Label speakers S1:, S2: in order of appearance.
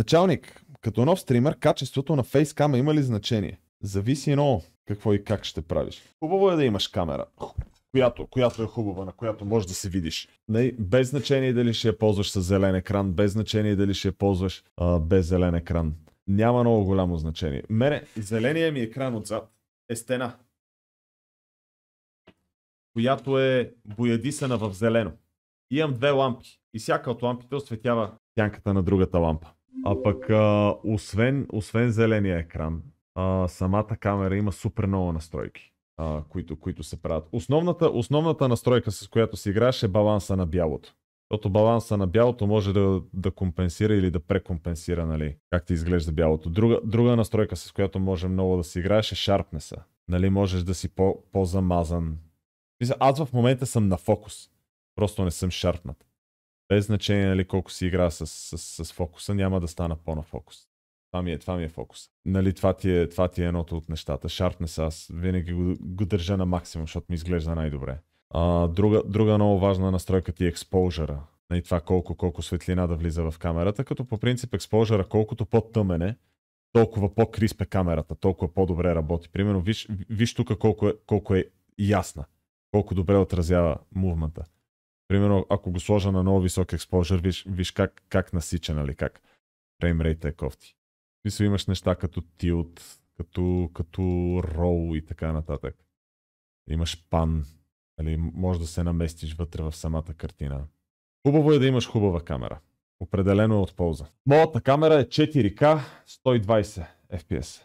S1: Началник, като нов стример, качеството на фейскама има ли значение? Зависи много какво и как ще правиш. Хубаво е да имаш камера, която, която е хубава, на която можеш да се видиш. Не, нали, без значение дали ще я ползваш с зелен екран, без значение дали ще я ползваш а, без зелен екран. Няма много голямо значение. Мене, зеления ми екран отзад е стена, която е боядисана в зелено. имам две лампи и всяка от лампите осветява сянката на другата лампа. А пък, а, освен, освен зеления екран, а, самата камера има супер много настройки, а, които, които се правят. Основната, основната настройка, с която си играеш, е баланса на бялото. Защото баланса на бялото може да, да компенсира или да прекомпенсира, нали, как ти изглежда бялото. Друга, друга настройка, с която може много да си играеш, е шарпнеса. Нали, можеш да си по, по-замазан. Аз в момента съм на фокус. Просто не съм шарпнат без значение нали, колко си игра с, с, с фокуса, няма да стана по-на фокус. Това ми е, това ми е фокус. Нали, това, ти е, това ти е едното от нещата. Шарпнес аз винаги го, го държа на максимум, защото ми изглежда най-добре. А, друга, друга много важна настройка ти е експожера. Нали, това колко, колко светлина да влиза в камерата, като по принцип експожера, колкото по-тъмен е, толкова по-крисп е камерата, толкова по-добре работи. Примерно, виж, виж тук колко е, колко е ясна, колко добре отразява мувмента. Примерно, ако го сложа на много висок експожър, виж, виж как, как насича, нали, как фреймрейта е кофти. Мисля, имаш неща като тилт, като, като roll и така нататък. Имаш пан, нали, може да се наместиш вътре в самата картина. Хубаво е да имаш хубава камера. Определено е от полза. Моята камера е 4K 120 FPS.